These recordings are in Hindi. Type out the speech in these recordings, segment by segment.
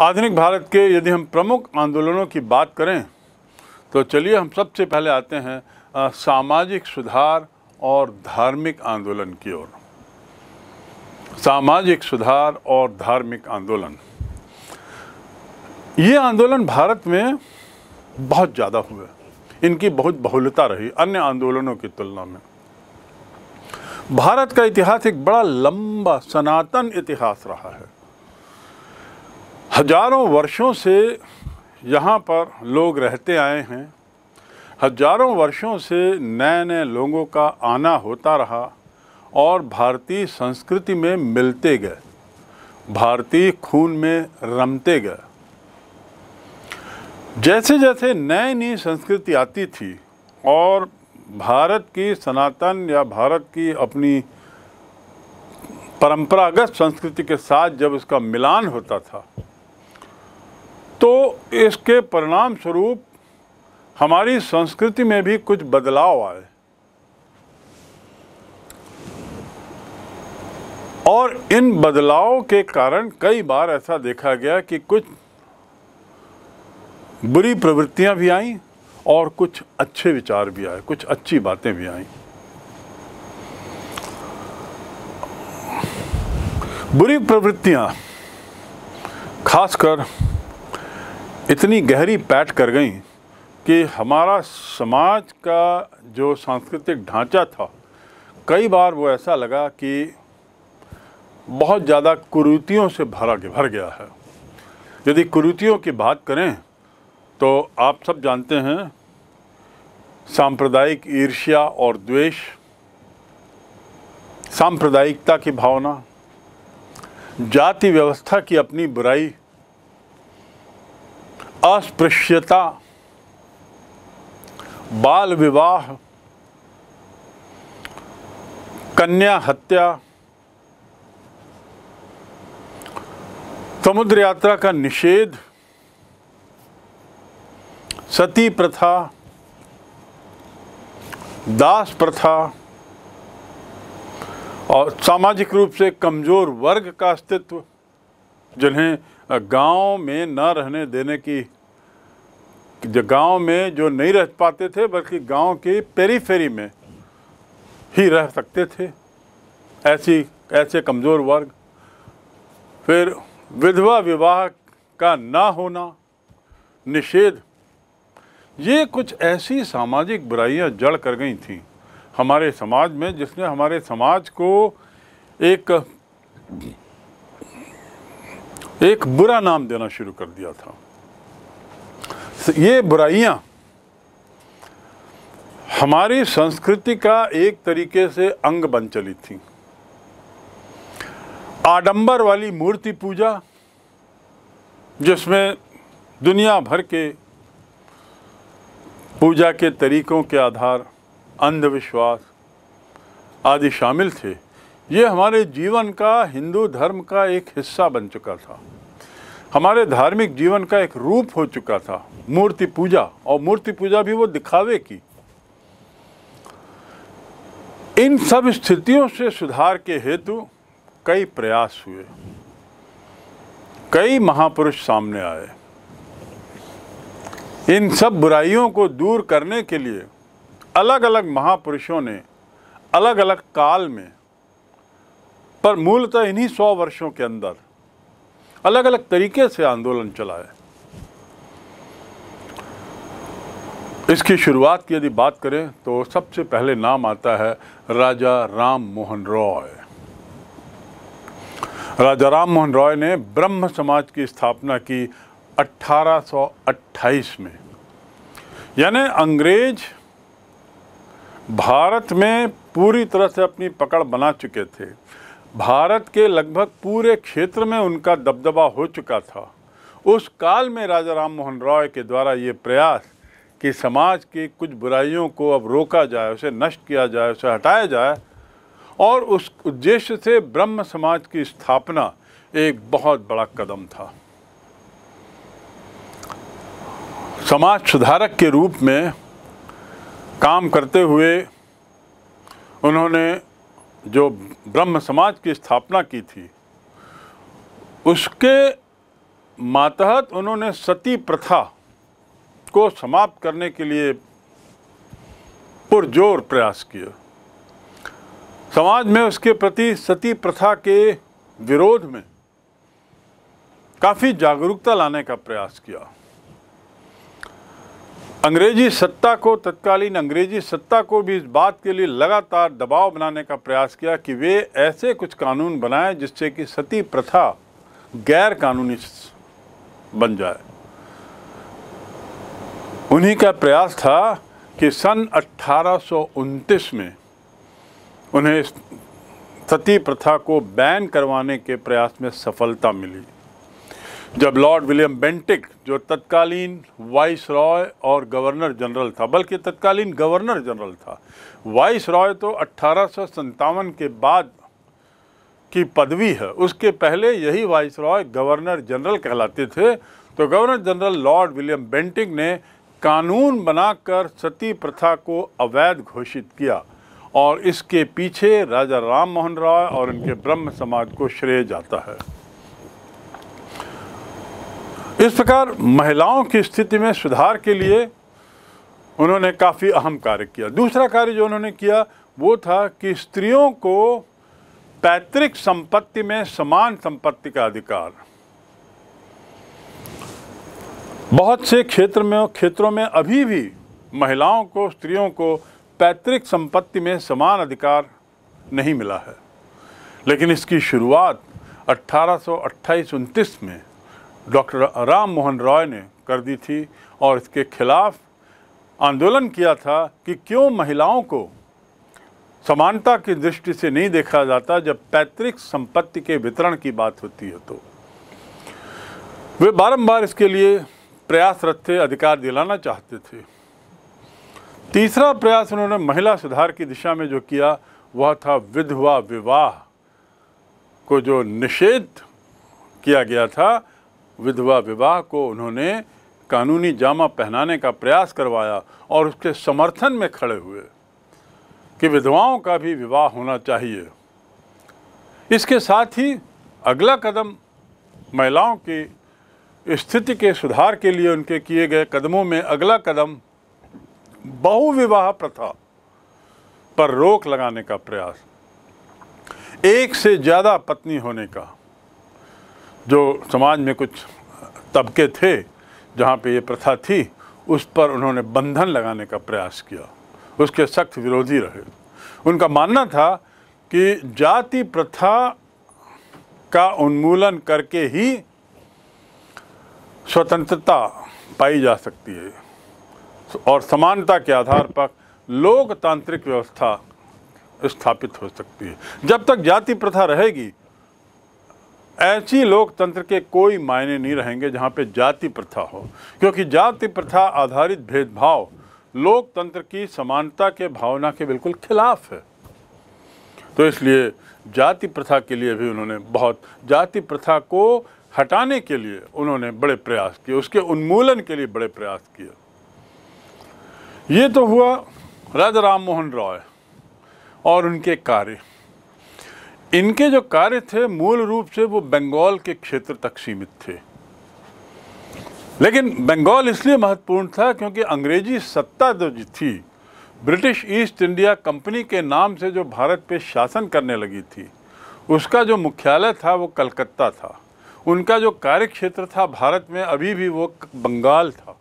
आधुनिक भारत के यदि हम प्रमुख आंदोलनों की बात करें तो चलिए हम सबसे पहले आते हैं आ, सामाजिक सुधार और धार्मिक आंदोलन की ओर सामाजिक सुधार और धार्मिक आंदोलन ये आंदोलन भारत में बहुत ज़्यादा हुए इनकी बहुत बहुलता रही अन्य आंदोलनों की तुलना में भारत का इतिहास एक बड़ा लंबा सनातन इतिहास रहा है हजारों वर्षों से यहाँ पर लोग रहते आए हैं हजारों वर्षों से नए नए लोगों का आना होता रहा और भारतीय संस्कृति में मिलते गए भारतीय खून में रमते गए जैसे जैसे नई नई संस्कृति आती थी और भारत की सनातन या भारत की अपनी परंपरागत संस्कृति के साथ जब उसका मिलान होता था तो इसके परिणाम स्वरूप हमारी संस्कृति में भी कुछ बदलाव आए और इन बदलावों के कारण कई बार ऐसा देखा गया कि कुछ बुरी प्रवृत्तियां भी आईं और कुछ अच्छे विचार भी आए कुछ अच्छी बातें भी आईं बुरी प्रवृत्तियां खासकर इतनी गहरी पैठ कर गई कि हमारा समाज का जो सांस्कृतिक ढांचा था कई बार वो ऐसा लगा कि बहुत ज़्यादा कुरीतियों से भरा भर गया है यदि कुरीतियों की बात करें तो आप सब जानते हैं सांप्रदायिक ईर्ष्या और द्वेष सांप्रदायिकता की भावना जाति व्यवस्था की अपनी बुराई अस्पृश्यता बाल विवाह कन्या हत्या समुद्र यात्रा का निषेध सती प्रथा दास प्रथा और सामाजिक रूप से कमज़ोर वर्ग का अस्तित्व जिन्हें गांव में न रहने देने की जो गांव में जो नहीं रह पाते थे बल्कि गांव के पेरीफेरी में ही रह सकते थे ऐसी ऐसे कमज़ोर वर्ग फिर विधवा विवाह का ना होना निषेध ये कुछ ऐसी सामाजिक बुराइयां जड़ कर गई थीं हमारे समाज में जिसने हमारे समाज को एक एक बुरा नाम देना शुरू कर दिया था ये बुराइयां हमारी संस्कृति का एक तरीके से अंग बन चली थी आडंबर वाली मूर्ति पूजा जिसमें दुनिया भर के पूजा के तरीकों के आधार अंधविश्वास आदि शामिल थे ये हमारे जीवन का हिंदू धर्म का एक हिस्सा बन चुका था हमारे धार्मिक जीवन का एक रूप हो चुका था मूर्ति पूजा और मूर्ति पूजा भी वो दिखावे की इन सब स्थितियों से सुधार के हेतु कई प्रयास हुए कई महापुरुष सामने आए इन सब बुराइयों को दूर करने के लिए अलग अलग महापुरुषों ने अलग अलग काल में पर मूलतः इन्हीं सौ वर्षों के अंदर अलग अलग तरीके से आंदोलन चला है इसकी शुरुआत की यदि बात करें तो सबसे पहले नाम आता है राजा राम मोहन रॉय राजा राम मोहन रॉय ने ब्रह्म समाज की स्थापना की 1828 में यानी अंग्रेज भारत में पूरी तरह से अपनी पकड़ बना चुके थे भारत के लगभग पूरे क्षेत्र में उनका दबदबा हो चुका था उस काल में राजा राम मोहन रॉय के द्वारा ये प्रयास कि समाज के कुछ बुराइयों को अब रोका जाए उसे नष्ट किया जाए उसे हटाया जाए और उस उद्देश्य से ब्रह्म समाज की स्थापना एक बहुत बड़ा कदम था समाज सुधारक के रूप में काम करते हुए उन्होंने जो ब्रह्म समाज की स्थापना की थी उसके मातहत उन्होंने सती प्रथा को समाप्त करने के लिए पुरजोर प्रयास किया समाज में उसके प्रति सती प्रथा के विरोध में काफ़ी जागरूकता लाने का प्रयास किया अंग्रेजी सत्ता को तत्कालीन अंग्रेजी सत्ता को भी इस बात के लिए लगातार दबाव बनाने का प्रयास किया कि वे ऐसे कुछ कानून बनाएं जिससे कि सती प्रथा गैर कानूनी बन जाए उन्हीं का प्रयास था कि सन अट्ठारह में उन्हें सती प्रथा को बैन करवाने के प्रयास में सफलता मिली जब लॉर्ड विलियम बेंटिक जो तत्कालीन वाइस रॉय और गवर्नर जनरल था बल्कि तत्कालीन गवर्नर जनरल था वाइस रॉय तो अट्ठारह के बाद की पदवी है उसके पहले यही वाइस रॉय गवर्नर जनरल कहलाते थे तो governor general lord William Bentinck ने कानून बनाकर सती प्रथा को अवैध घोषित किया और इसके पीछे राजा राम मोहन रॉय और इनके ब्रह्म समाज को श्रेय जाता है इस प्रकार महिलाओं की स्थिति में सुधार के लिए उन्होंने काफ़ी अहम कार्य किया दूसरा कार्य जो उन्होंने किया वो था कि स्त्रियों को पैतृक संपत्ति में समान संपत्ति का अधिकार बहुत से क्षेत्र में क्षेत्रों में अभी भी महिलाओं को स्त्रियों को पैतृक संपत्ति में समान अधिकार नहीं मिला है लेकिन इसकी शुरुआत अट्ठारह सौ में डॉक्टर राम मोहन रॉय ने कर दी थी और इसके खिलाफ आंदोलन किया था कि क्यों महिलाओं को समानता की दृष्टि से नहीं देखा जाता जब पैतृक संपत्ति के वितरण की बात होती है तो वे बारंबार इसके लिए प्रयासरत थे अधिकार दिलाना चाहते थे तीसरा प्रयास उन्होंने महिला सुधार की दिशा में जो किया वह था विधवा विवाह को जो निषेध किया गया था विधवा विवाह को उन्होंने कानूनी जामा पहनाने का प्रयास करवाया और उसके समर्थन में खड़े हुए कि विधवाओं का भी विवाह होना चाहिए इसके साथ ही अगला कदम महिलाओं की स्थिति के सुधार के लिए उनके किए गए कदमों में अगला कदम बहुविवाह प्रथा पर रोक लगाने का प्रयास एक से ज़्यादा पत्नी होने का जो समाज में कुछ तबके थे जहाँ पे ये प्रथा थी उस पर उन्होंने बंधन लगाने का प्रयास किया उसके सख्त विरोधी रहे उनका मानना था कि जाति प्रथा का उन्मूलन करके ही स्वतंत्रता पाई जा सकती है और समानता के आधार पर लोकतांत्रिक व्यवस्था स्थापित हो सकती है जब तक जाति प्रथा रहेगी ऐसी लोकतंत्र के कोई मायने नहीं रहेंगे जहाँ पे जाति प्रथा हो क्योंकि जाति प्रथा आधारित भेदभाव लोकतंत्र की समानता के भावना के बिल्कुल खिलाफ है तो इसलिए जाति प्रथा के लिए भी उन्होंने बहुत जाति प्रथा को हटाने के लिए उन्होंने बड़े प्रयास किए उसके उन्मूलन के लिए बड़े प्रयास किए ये तो हुआ राजा राम मोहन रॉय और उनके कार्य इनके जो कार्य थे मूल रूप से वो बंगाल के क्षेत्र तक सीमित थे लेकिन बंगाल इसलिए महत्वपूर्ण था क्योंकि अंग्रेजी सत्ता जो थी ब्रिटिश ईस्ट इंडिया कंपनी के नाम से जो भारत पे शासन करने लगी थी उसका जो मुख्यालय था वो कलकत्ता था उनका जो कार्य क्षेत्र था भारत में अभी भी वो बंगाल था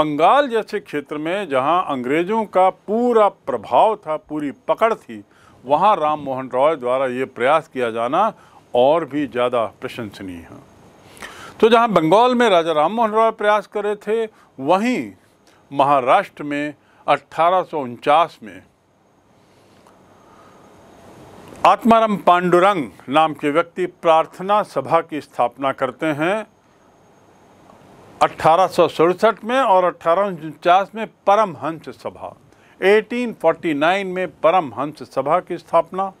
बंगाल जैसे क्षेत्र में जहाँ अंग्रेज़ों का पूरा प्रभाव था पूरी पकड़ थी वहाँ राम मोहन रॉय द्वारा ये प्रयास किया जाना और भी ज़्यादा प्रशंसनीय है तो जहाँ बंगाल में राजा राम मोहन रॉय प्रयास करे थे वहीं महाराष्ट्र में अट्ठारह में आत्माराम पांडुरंग नाम के व्यक्ति प्रार्थना सभा की स्थापना करते हैं अट्ठारह में और अट्ठारह में परमहंस सभा 1849 में परमहंस सभा की स्थापना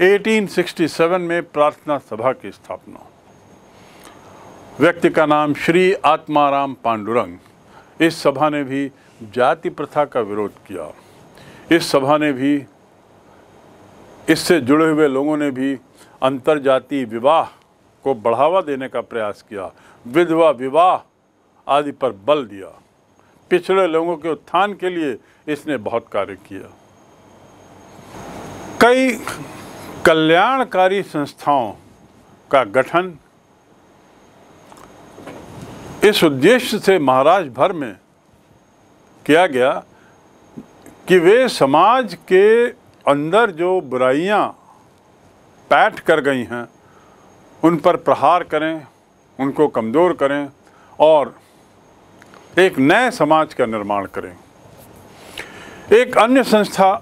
1867 में प्रार्थना सभा की स्थापना व्यक्ति का नाम श्री आत्माराम पांडुरंग इस सभा ने भी जाति प्रथा का विरोध किया इस सभा ने भी इससे जुड़े हुए लोगों ने भी अंतर जाति विवाह को बढ़ावा देने का प्रयास किया विधवा विवाह आदि पर बल दिया पिछड़े लोगों के उत्थान के लिए इसने बहुत कार्य किया कई कल्याणकारी संस्थाओं का गठन इस उद्देश्य से महाराज भर में किया गया कि वे समाज के अंदर जो बुराइयां पैठ कर गई हैं उन पर प्रहार करें उनको कमज़ोर करें और एक नए समाज का निर्माण करें एक अन्य संस्था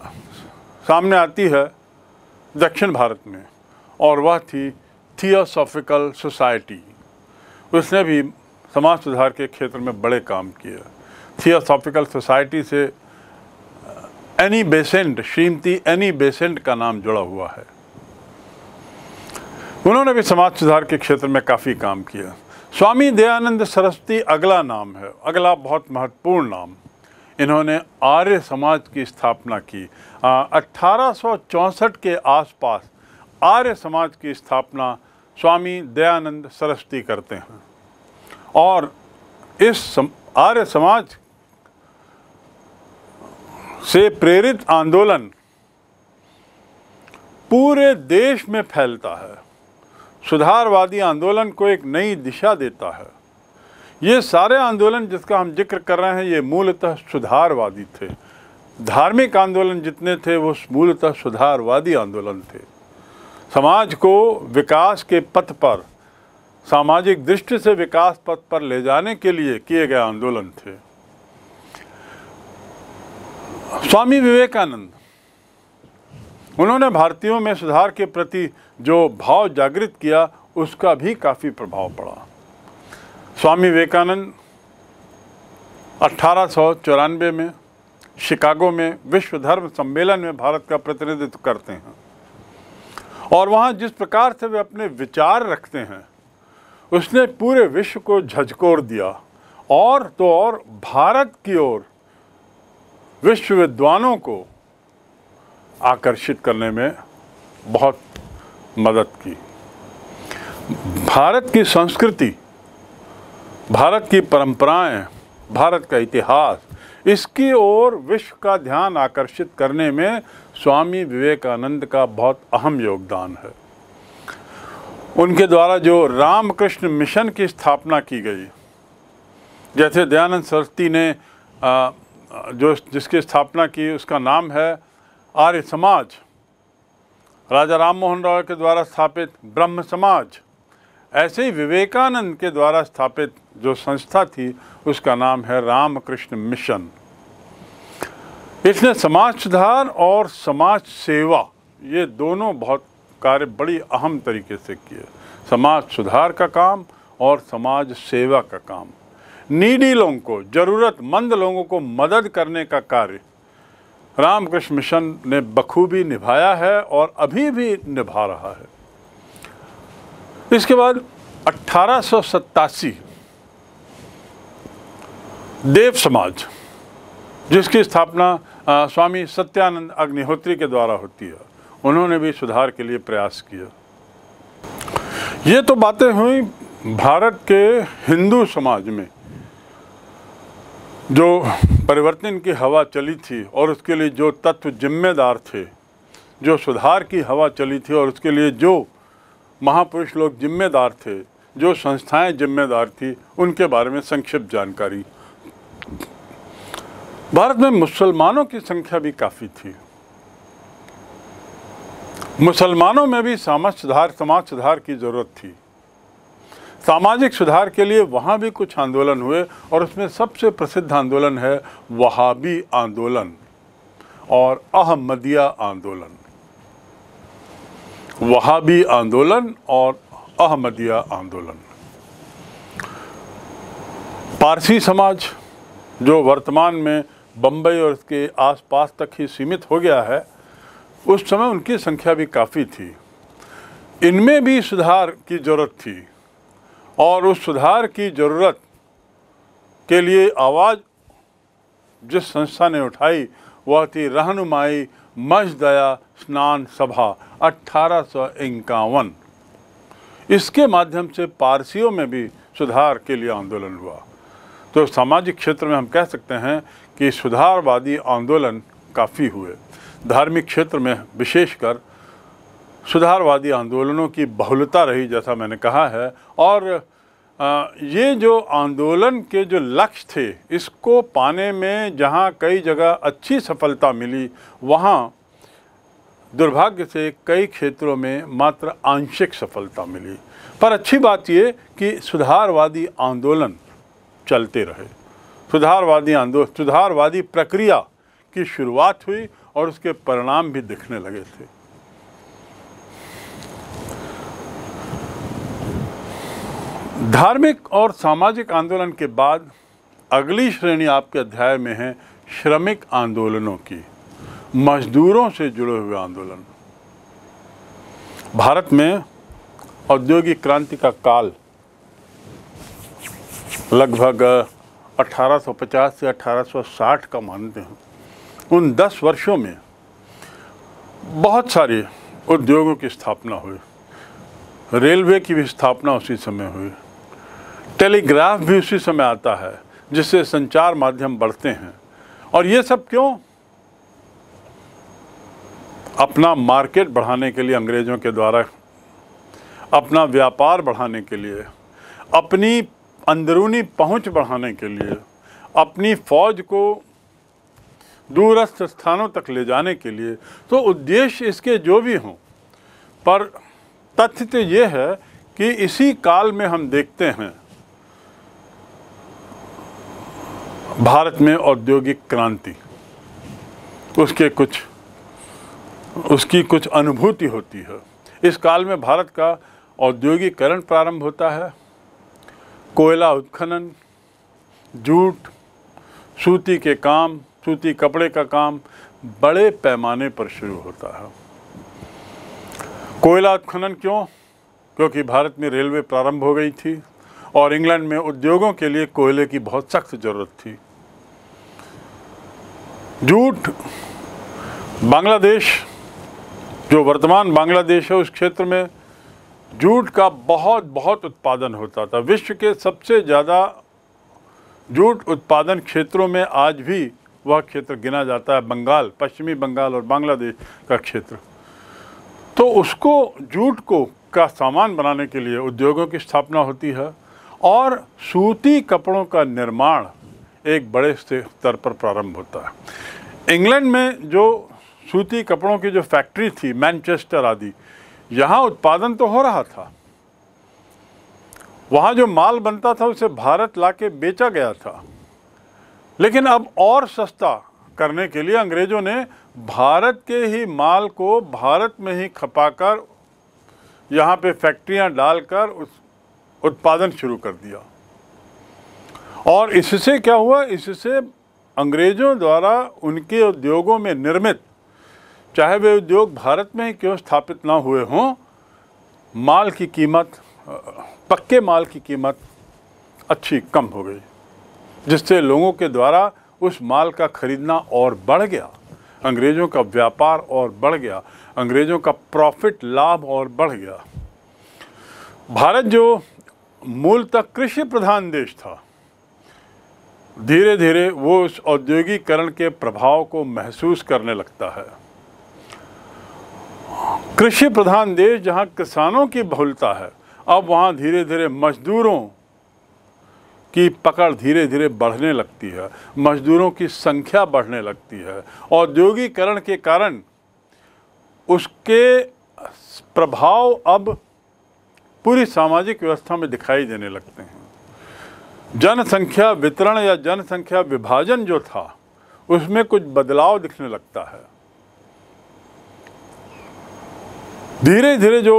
सामने आती है दक्षिण भारत में और वह थी थियोसॉफिकल सोसाइटी उसने भी समाज सुधार के क्षेत्र में बड़े काम किए थियोसॉफिकल सोसाइटी से Annie Besant Shrimati Annie Besant का नाम जुड़ा हुआ है उन्होंने भी समाज सुधार के क्षेत्र में काफ़ी काम किया स्वामी दयानंद सरस्वती अगला नाम है अगला बहुत महत्वपूर्ण नाम इन्होंने आर्य समाज की स्थापना की अट्ठारह के आसपास आर्य समाज की स्थापना स्वामी दयानंद सरस्वती करते हैं और इस सम, आर्य समाज से प्रेरित आंदोलन पूरे देश में फैलता है सुधारवादी आंदोलन को एक नई दिशा देता है ये सारे आंदोलन जिसका हम जिक्र कर रहे हैं ये मूलतः सुधारवादी थे धार्मिक आंदोलन जितने थे वो मूलतः सुधारवादी आंदोलन थे समाज को विकास के पथ पर सामाजिक दृष्टि से विकास पथ पर ले जाने के लिए किए गए आंदोलन थे स्वामी विवेकानंद उन्होंने भारतीयों में सुधार के प्रति जो भाव जागृत किया उसका भी काफ़ी प्रभाव पड़ा स्वामी विवेकानंद अट्ठारह में शिकागो में विश्व धर्म सम्मेलन में भारत का प्रतिनिधित्व करते हैं और वहाँ जिस प्रकार से वे अपने विचार रखते हैं उसने पूरे विश्व को झकझोर दिया और तो और भारत की ओर विश्व विद्वानों को आकर्षित करने में बहुत मदद की भारत की संस्कृति भारत की परंपराएं, भारत का इतिहास इसकी ओर विश्व का ध्यान आकर्षित करने में स्वामी विवेकानंद का बहुत अहम योगदान है उनके द्वारा जो रामकृष्ण मिशन की स्थापना की गई जैसे दयानंद सरस्वती ने जो जिसकी स्थापना की उसका नाम है आर्य समाज राजा राम मोहन राय के द्वारा स्थापित ब्रह्म समाज ऐसे ही विवेकानंद के द्वारा स्थापित जो संस्था थी उसका नाम है रामकृष्ण मिशन इसने समाज सुधार और समाज सेवा ये दोनों बहुत कार्य बड़ी अहम तरीके से किए समाज सुधार का काम और समाज सेवा का काम नीडी लोगों को ज़रूरतमंद लोगों को मदद करने का कार्य रामकृष्ण मिशन ने बखूबी निभाया है और अभी भी निभा रहा है इसके बाद अट्ठारह देव समाज जिसकी स्थापना स्वामी सत्यानंद अग्निहोत्री के द्वारा होती है उन्होंने भी सुधार के लिए प्रयास किया ये तो बातें हुई भारत के हिंदू समाज में जो परिवर्तन की हवा चली थी और उसके लिए जो तत्व जिम्मेदार थे जो सुधार की हवा चली थी और उसके लिए जो महापुरुष लोग जिम्मेदार थे जो संस्थाएं जिम्मेदार थी उनके बारे में संक्षिप्त जानकारी भारत में मुसलमानों की संख्या भी काफ़ी थी मुसलमानों में भी समाज सुधार समाज सुधार की ज़रूरत थी सामाजिक सुधार के लिए वहाँ भी कुछ आंदोलन हुए और उसमें सबसे प्रसिद्ध आंदोलन है वहाबी आंदोलन और अहमदिया आंदोलन वहाबी आंदोलन और अहमदिया आंदोलन पारसी समाज जो वर्तमान में बम्बई और इसके आसपास तक ही सीमित हो गया है उस समय उनकी संख्या भी काफ़ी थी इनमें भी सुधार की ज़रूरत थी और उस सुधार की ज़रूरत के लिए आवाज़ जिस संस्था ने उठाई वह थी रहनुमाई मजदया दया स्नान सभा अट्ठारह इसके माध्यम से पारसियों में भी सुधार के लिए आंदोलन हुआ तो सामाजिक क्षेत्र में हम कह सकते हैं कि सुधारवादी आंदोलन काफ़ी हुए धार्मिक क्षेत्र में विशेषकर सुधारवादी आंदोलनों की बहुलता रही जैसा मैंने कहा है और ये जो आंदोलन के जो लक्ष्य थे इसको पाने में जहाँ कई जगह अच्छी सफलता मिली वहाँ दुर्भाग्य से कई क्षेत्रों में मात्र आंशिक सफलता मिली पर अच्छी बात ये कि सुधारवादी आंदोलन चलते रहे सुधारवादी आंदोलन सुधारवादी प्रक्रिया की शुरुआत हुई और उसके परिणाम भी दिखने लगे थे धार्मिक और सामाजिक आंदोलन के बाद अगली श्रेणी आपके अध्याय में है श्रमिक आंदोलनों की मजदूरों से जुड़े हुए आंदोलन भारत में औद्योगिक क्रांति का काल लगभग 1850 से 1860 का मानते हैं उन 10 वर्षों में बहुत सारे उद्योगों की स्थापना हुई रेलवे की भी स्थापना उसी समय हुई टेलीग्राफ भी उसी समय आता है जिससे संचार माध्यम बढ़ते हैं और ये सब क्यों अपना मार्केट बढ़ाने के लिए अंग्रेज़ों के द्वारा अपना व्यापार बढ़ाने के लिए अपनी अंदरूनी पहुंच बढ़ाने के लिए अपनी फौज को दूरस्थ स्थानों तक ले जाने के लिए तो उद्देश्य इसके जो भी हों पर तथ्य तो ये है कि इसी काल में हम देखते हैं भारत में औद्योगिक क्रांति उसके कुछ उसकी कुछ अनुभूति होती है इस काल में भारत का औद्योगिकरण प्रारंभ होता है कोयला उत्खनन जूट सूती के काम सूती कपड़े का काम बड़े पैमाने पर शुरू होता है कोयला उत्खनन क्यों क्योंकि भारत में रेलवे प्रारंभ हो गई थी और इंग्लैंड में उद्योगों के लिए कोयले की बहुत सख्त ज़रूरत थी जूट बांग्लादेश जो वर्तमान बांग्लादेश है उस क्षेत्र में जूट का बहुत बहुत उत्पादन होता था विश्व के सबसे ज़्यादा जूट उत्पादन क्षेत्रों में आज भी वह क्षेत्र गिना जाता है बंगाल पश्चिमी बंगाल और बांग्लादेश का क्षेत्र तो उसको जूट को का सामान बनाने के लिए उद्योगों की स्थापना होती है और सूती कपड़ों का निर्माण एक बड़े स्तर पर प्रारंभ होता है इंग्लैंड में जो सूती कपड़ों की जो फैक्ट्री थी मैनचेस्टर आदि यहाँ उत्पादन तो हो रहा था वहाँ जो माल बनता था उसे भारत लाके बेचा गया था लेकिन अब और सस्ता करने के लिए अंग्रेज़ों ने भारत के ही माल को भारत में ही खपाकर यहाँ पर फैक्ट्रियाँ डालकर उस उत्पादन शुरू कर दिया और इससे क्या हुआ इससे अंग्रेज़ों द्वारा उनके उद्योगों में निर्मित चाहे वे उद्योग भारत में क्यों स्थापित ना हुए हों माल की कीमत पक्के माल की कीमत अच्छी कम हो गई जिससे लोगों के द्वारा उस माल का खरीदना और बढ़ गया अंग्रेज़ों का व्यापार और बढ़ गया अंग्रेज़ों का प्रॉफिट लाभ और बढ़ गया भारत जो मूलतः कृषि प्रधान देश था धीरे धीरे वो उस औद्योगिकरण के प्रभाव को महसूस करने लगता है कृषि प्रधान देश जहाँ किसानों की बहुलता है अब वहाँ धीरे धीरे मजदूरों की पकड़ धीरे धीरे बढ़ने लगती है मजदूरों की संख्या बढ़ने लगती है औद्योगिकरण के कारण उसके प्रभाव अब पूरी सामाजिक व्यवस्था में दिखाई देने लगते हैं जनसंख्या वितरण या जनसंख्या विभाजन जो था उसमें कुछ बदलाव दिखने लगता है धीरे धीरे जो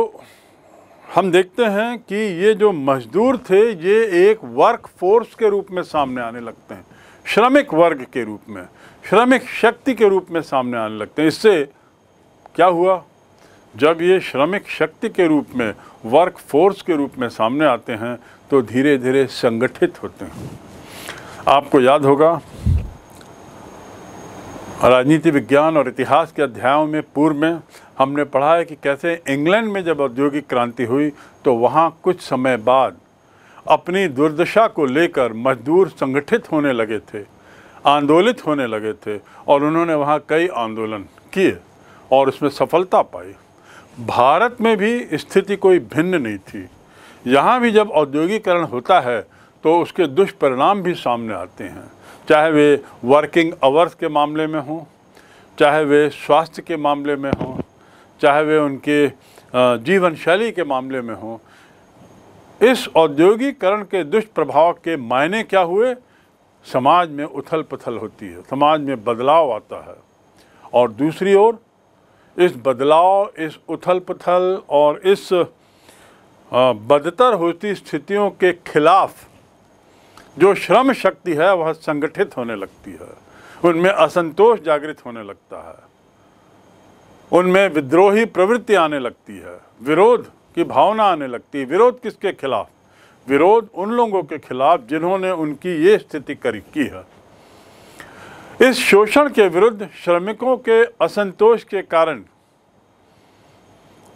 हम देखते हैं कि ये जो मजदूर थे ये एक वर्क फोर्स के रूप में सामने आने लगते हैं श्रमिक वर्ग के रूप में श्रमिक शक्ति के रूप में सामने आने लगते हैं इससे क्या हुआ जब ये श्रमिक शक्ति के रूप में वर्क फोर्स के रूप में सामने आते हैं तो धीरे धीरे संगठित होते हैं आपको याद होगा राजनीति विज्ञान और इतिहास के अध्यायों में पूर्व में हमने पढ़ा है कि कैसे इंग्लैंड में जब औद्योगिक क्रांति हुई तो वहाँ कुछ समय बाद अपनी दुर्दशा को लेकर मजदूर संगठित होने लगे थे आंदोलित होने लगे थे और उन्होंने वहाँ कई आंदोलन किए और उसमें सफलता पाई भारत में भी स्थिति कोई भिन्न नहीं थी यहाँ भी जब औद्योगिकरण होता है तो उसके दुष्परिणाम भी सामने आते हैं चाहे वे वर्किंग आवर्स के मामले में हों चाहे वे स्वास्थ्य के मामले में हों चाहे वे उनके जीवन शैली के मामले में हों इस औद्योगिकरण के दुष्प्रभाव के मायने क्या हुए समाज में उथल पथल होती है समाज में बदलाव आता है और दूसरी ओर इस बदलाव इस उथल पुथल और इस बदतर होती स्थितियों के खिलाफ जो श्रम शक्ति है वह संगठित होने लगती है उनमें असंतोष जागृत होने लगता है उनमें विद्रोही प्रवृत्ति आने लगती है विरोध की भावना आने लगती है विरोध किसके खिलाफ विरोध उन लोगों के खिलाफ जिन्होंने उनकी ये स्थिति करी की है इस शोषण के विरुद्ध श्रमिकों के असंतोष के कारण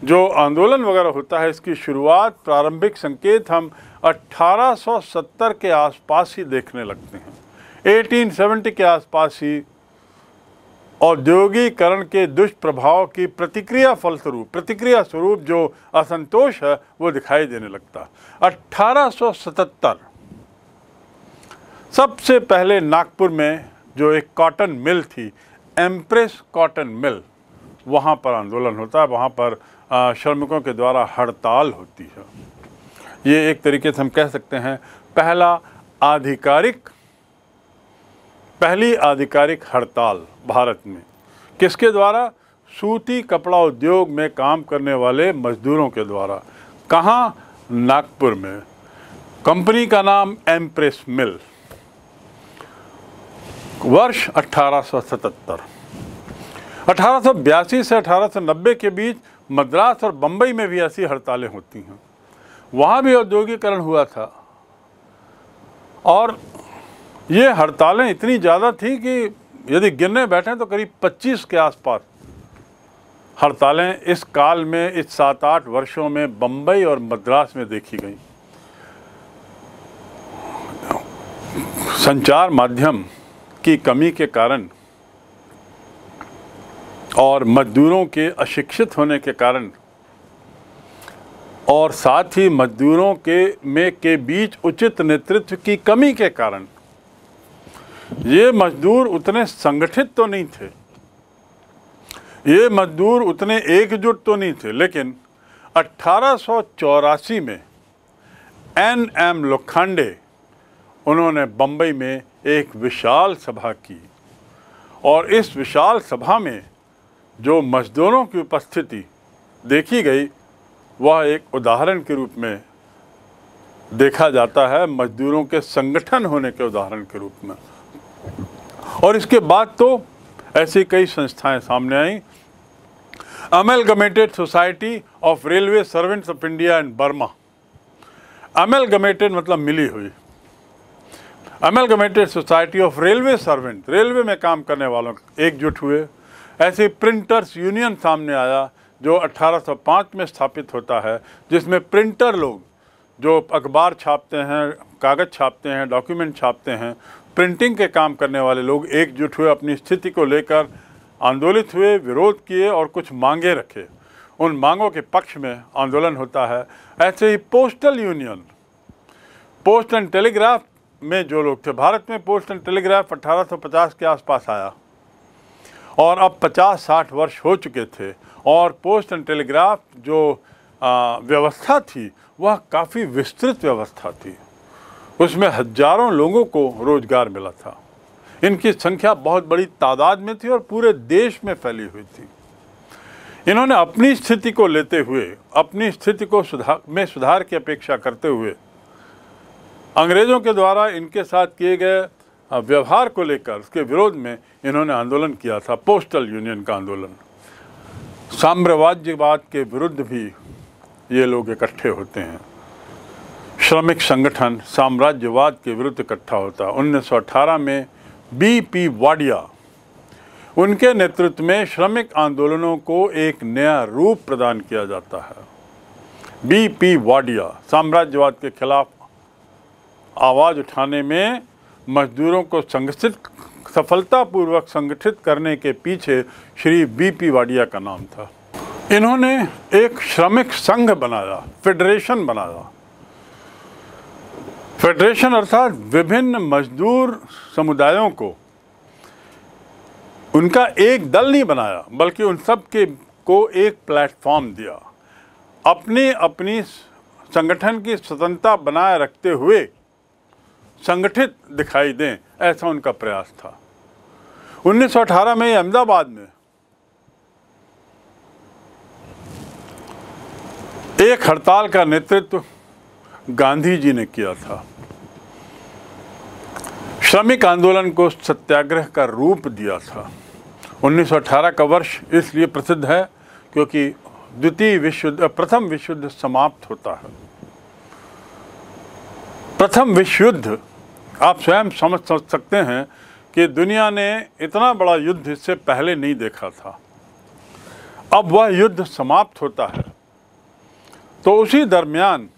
जो आंदोलन वगैरह होता है इसकी शुरुआत प्रारंभिक संकेत हम 1870 के आसपास ही देखने लगते हैं 1870 के आसपास ही औद्योगिकरण के दुष्प्रभाव की प्रतिक्रिया फलस्वरूप प्रतिक्रिया स्वरूप जो असंतोष है वो दिखाई देने लगता 1877 सबसे पहले नागपुर में जो एक कॉटन मिल थी एम्प्रेस कॉटन मिल वहाँ पर आंदोलन होता है वहाँ पर श्रमिकों के द्वारा हड़ताल होती है ये एक तरीके से हम कह सकते हैं पहला आधिकारिक पहली आधिकारिक हड़ताल भारत में किसके द्वारा सूती कपड़ा उद्योग में काम करने वाले मजदूरों के द्वारा कहाँ नागपुर में कंपनी का नाम एम्प्रेस मिल वर्ष 1877 1882 से 1890 के बीच मद्रास और बम्बई में भी ऐसी हड़तालें होती हैं वहाँ भी औद्योगिकरण हुआ था और ये हड़तालें इतनी ज़्यादा थी कि यदि गिनने बैठें तो करीब 25 के आसपास हड़तालें इस काल में इस सात आठ वर्षों में बम्बई और मद्रास में देखी गई संचार माध्यम की कमी के कारण और मज़दूरों के अशिक्षित होने के कारण और साथ ही मज़दूरों के में के बीच उचित नेतृत्व की कमी के कारण ये मज़दूर उतने संगठित तो नहीं थे ये मज़दूर उतने एकजुट तो नहीं थे लेकिन अट्ठारह में एन एम लोखांडे उन्होंने बम्बई में एक विशाल सभा की और इस विशाल सभा में जो मजदूरों की उपस्थिति देखी गई वह एक उदाहरण के रूप में देखा जाता है मजदूरों के संगठन होने के उदाहरण के रूप में और इसके बाद तो ऐसी कई संस्थाएं सामने आईं amalgamated society of railway servants of India and Burma गमेटेड मतलब मिली हुई amalgamated society of railway servant railway में काम करने वालों एकजुट हुए ऐसे प्रिंटर्स यूनियन सामने आया जो 1805 में स्थापित होता है जिसमें प्रिंटर लोग जो अखबार छापते हैं कागज़ छापते हैं डॉक्यूमेंट छापते हैं प्रिंटिंग के काम करने वाले लोग एकजुट हुए अपनी स्थिति को लेकर आंदोलित हुए विरोध किए और कुछ मांगे रखे उन मांगों के पक्ष में आंदोलन होता है ऐसे ही postal union post and telegraph में जो लोग थे भारत में पोस्ट एंड टेलीग्राफ 1850 के आसपास आया और अब 50-60 वर्ष हो चुके थे और पोस्ट एंड टेलीग्राफ जो व्यवस्था थी वह काफ़ी विस्तृत व्यवस्था थी उसमें हजारों लोगों को रोज़गार मिला था इनकी संख्या बहुत बड़ी तादाद में थी और पूरे देश में फैली हुई थी इन्होंने अपनी स्थिति को लेते हुए अपनी स्थिति को सुधार में सुधार की अपेक्षा करते हुए अंग्रेज़ों के द्वारा इनके साथ किए गए व्यवहार को लेकर उसके विरोध में इन्होंने आंदोलन किया था पोस्टल यूनियन का आंदोलन साम्राज्यवाद के विरुद्ध भी ये लोग इकट्ठे होते हैं श्रमिक संगठन साम्राज्यवाद के विरुद्ध इकट्ठा होता 1918 में बी पी वाडिया उनके नेतृत्व में श्रमिक आंदोलनों को एक नया रूप प्रदान किया जाता है बी पी वाडिया साम्राज्यवाद के खिलाफ आवाज़ उठाने में मजदूरों को संगठित सफलतापूर्वक संगठित करने के पीछे श्री बी पी वाडिया का नाम था इन्होंने एक श्रमिक संघ बनाया फेडरेशन बनाया फेडरेशन अर्थात विभिन्न मजदूर समुदायों को उनका एक दल नहीं बनाया बल्कि उन सब के को एक प्लेटफॉर्म दिया अपनी अपनी संगठन की स्वतंत्रता बनाए रखते हुए संगठित दिखाई दें ऐसा उनका प्रयास था 1918 में अहमदाबाद में एक हड़ताल का नेतृत्व गांधी जी ने किया था श्रमिक आंदोलन को सत्याग्रह का रूप दिया था 1918 का वर्ष इसलिए प्रसिद्ध है क्योंकि द्वितीय विश्व प्रथम विश्व युद्ध समाप्त होता है प्रथम विश्व युद्ध आप स्वयं समझ सकते हैं कि दुनिया ने इतना बड़ा युद्ध इससे पहले नहीं देखा था अब वह युद्ध समाप्त होता है तो उसी दरमियान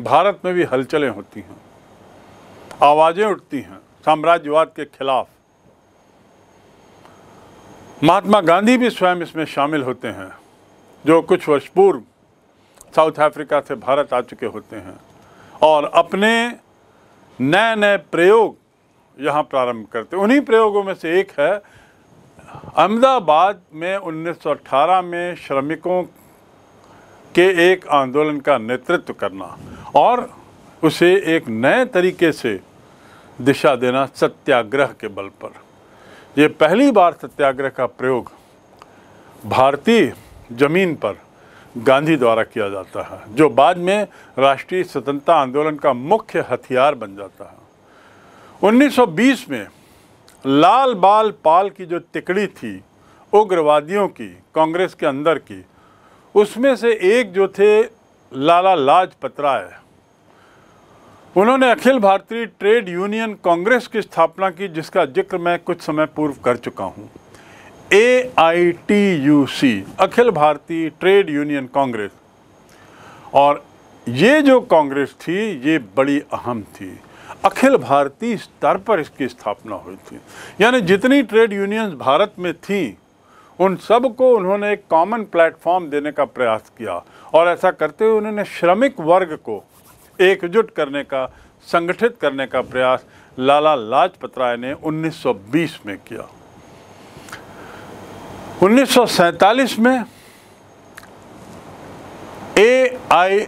भारत में भी हलचलें होती हैं आवाज़ें उठती हैं साम्राज्यवाद के खिलाफ महात्मा गांधी भी स्वयं इसमें शामिल होते हैं जो कुछ वर्ष पूर्व साउथ अफ्रीका से भारत आ चुके होते हैं और अपने नए नए प्रयोग यहाँ प्रारंभ करते उन्हीं प्रयोगों में से एक है अहमदाबाद में 1918 में श्रमिकों के एक आंदोलन का नेतृत्व करना और उसे एक नए तरीके से दिशा देना सत्याग्रह के बल पर ये पहली बार सत्याग्रह का प्रयोग भारतीय ज़मीन पर गांधी द्वारा किया जाता है जो बाद में राष्ट्रीय स्वतंत्रता आंदोलन का मुख्य हथियार बन जाता है 1920 में लाल बाल पाल की जो तिकड़ी थी उग्रवादियों की कांग्रेस के अंदर की उसमें से एक जो थे लाला लाजपत राय उन्होंने अखिल भारतीय ट्रेड यूनियन कांग्रेस की स्थापना की जिसका जिक्र मैं कुछ समय पूर्व कर चुका हूँ ए आई टी यू सी अखिल भारतीय ट्रेड यूनियन कांग्रेस और ये जो कांग्रेस थी ये बड़ी अहम थी अखिल भारतीय स्तर पर इसकी स्थापना हुई थी यानी जितनी ट्रेड यूनियंस भारत में थीं उन सब को उन्होंने एक कॉमन प्लेटफॉर्म देने का प्रयास किया और ऐसा करते हुए उन्होंने श्रमिक वर्ग को एकजुट करने का संगठित करने का प्रयास लाला लाजपत राय ने 1920 में किया 1947 में A I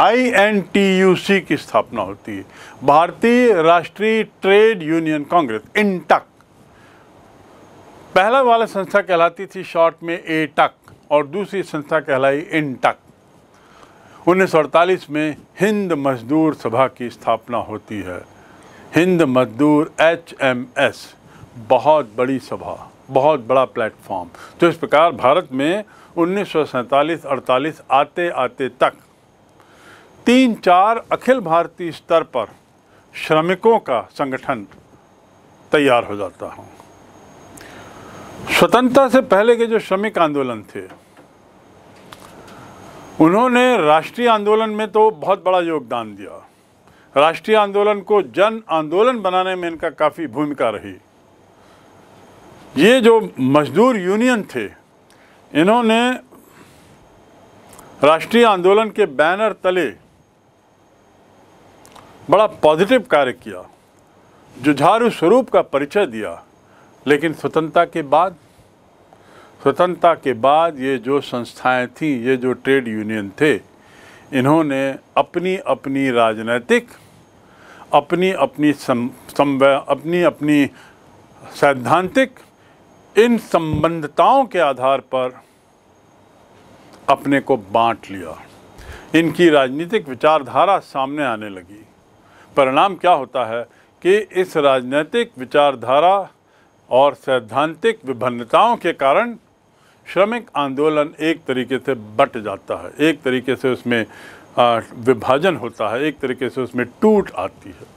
I N T U C की स्थापना होती है भारतीय राष्ट्रीय ट्रेड यूनियन कांग्रेस इनटक पहला वाला संस्था कहलाती थी शॉर्ट में ए टक और दूसरी संस्था कहलाई इनटक 1948 में हिंद मजदूर सभा की स्थापना होती है हिंद मजदूर एच एम एस बहुत बड़ी सभा बहुत बड़ा प्लेटफॉर्म तो इस प्रकार भारत में उन्नीस सौ आते आते तक तीन चार अखिल भारतीय स्तर पर श्रमिकों का संगठन तैयार हो जाता है स्वतंत्रता से पहले के जो श्रमिक आंदोलन थे उन्होंने राष्ट्रीय आंदोलन में तो बहुत बड़ा योगदान दिया राष्ट्रीय आंदोलन को जन आंदोलन बनाने में इनका काफ़ी भूमिका रही ये जो मजदूर यूनियन थे इन्होंने राष्ट्रीय आंदोलन के बैनर तले बड़ा पॉजिटिव कार्य किया जुझारू स्वरूप का परिचय दिया लेकिन स्वतंत्रता के बाद स्वतंत्रता के बाद ये जो संस्थाएं थीं ये जो ट्रेड यूनियन थे इन्होंने अपनी अपनी राजनीतिक अपनी अपनी सम, अपनी अपनी सैद्धांतिक इन संबंधताओं के आधार पर अपने को बांट लिया इनकी राजनीतिक विचारधारा सामने आने लगी परिणाम क्या होता है कि इस राजनीतिक विचारधारा और सैद्धांतिक विभिन्नताओं के कारण श्रमिक आंदोलन एक तरीके से बट जाता है एक तरीके से उसमें विभाजन होता है एक तरीके से उसमें टूट आती है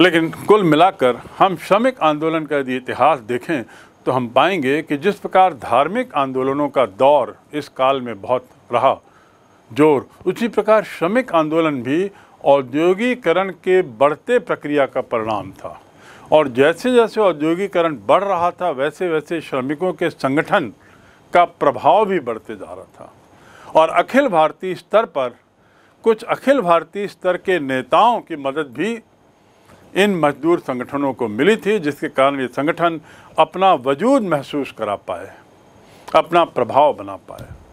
लेकिन कुल मिलाकर हम श्रमिक आंदोलन का यदि इतिहास देखें तो हम पाएंगे कि जिस प्रकार धार्मिक आंदोलनों का दौर इस काल में बहुत रहा जोर उसी प्रकार श्रमिक आंदोलन भी औद्योगिकरण के बढ़ते प्रक्रिया का परिणाम था और जैसे जैसे औद्योगिकरण बढ़ रहा था वैसे वैसे श्रमिकों के संगठन का प्रभाव भी बढ़ते जा रहा था और अखिल भारतीय स्तर पर कुछ अखिल भारतीय स्तर के नेताओं की मदद भी इन मजदूर संगठनों को मिली थी जिसके कारण ये संगठन अपना वजूद महसूस करा पाए अपना प्रभाव बना पाए